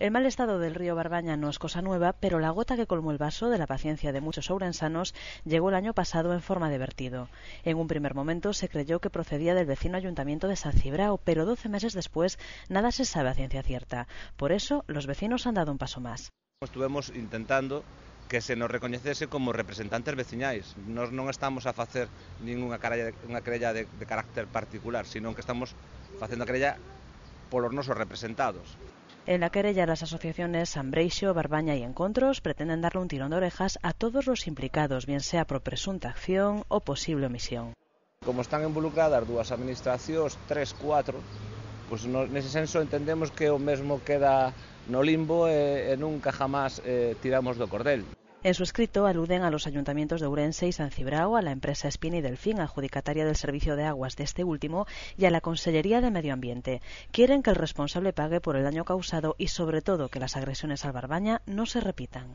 El mal estado del río Barbaña no es cosa nueva, pero la gota que colmó el vaso de la paciencia de muchos ourensanos llegó el año pasado en forma de vertido. En un primer momento se creyó que procedía del vecino ayuntamiento de San Cibrao, pero 12 meses después nada se sabe a ciencia cierta. Por eso los vecinos han dado un paso más. Estuvimos intentando que se nos reconociese como representantes veciñais. No estamos a facer ninguna querella de, carácter particular, sino que estamos haciendo crella querella polos nosos representados. En la querella, las asociaciones Ambreixo, Barbaña y Encontros pretenden darle un tirón de orejas a todos los implicados, bien sea por presunta acción o posible omisión. Como están involucradas dúas administracións, tres, cuatro, pois no, nese senso entendemos que o mesmo queda no limbo e, e nunca jamás eh, tiramos do cordel. En su escrito aluden a los ayuntamientos de Urense y San Cibrao, a la empresa Espina y Delfín, adjudicataria del servicio de aguas de este último, y a la Consellería de Medio Ambiente. Quieren que el responsable pague por el daño causado y, sobre todo, que las agresiones al Barbaña no se repitan.